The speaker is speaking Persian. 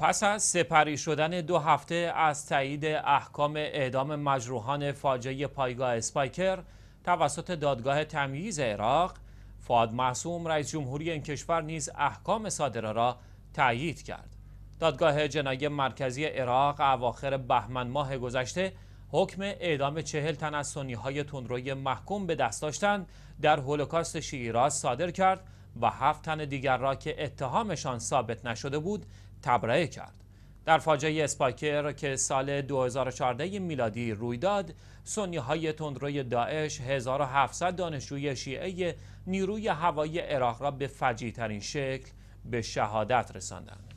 پس از سپری شدن دو هفته از تایید احکام اعدام مجروحان فاجعه پایگاه اسپایکر توسط دادگاه تمییز عراق فاد معصوم رئیس جمهوری این کشور نیز احکام صادره را تایید کرد دادگاه جنایی مرکزی عراق اواخر بهمن ماه گذشته حکم اعدام چهل تن از سنی های تندروی محکوم به دست داشتند در هولوکاست شیراز صادر کرد و هفت تن دیگر را که اتهامشان ثابت نشده بود تبرئه کرد. در فاجعه اسپاکر که سال 2014 میلادی روی داد، سنی های تندروی داعش 1700 دانشجوی شیعه نیروی هوایی عراق را به فجیع ترین شکل به شهادت رساندند.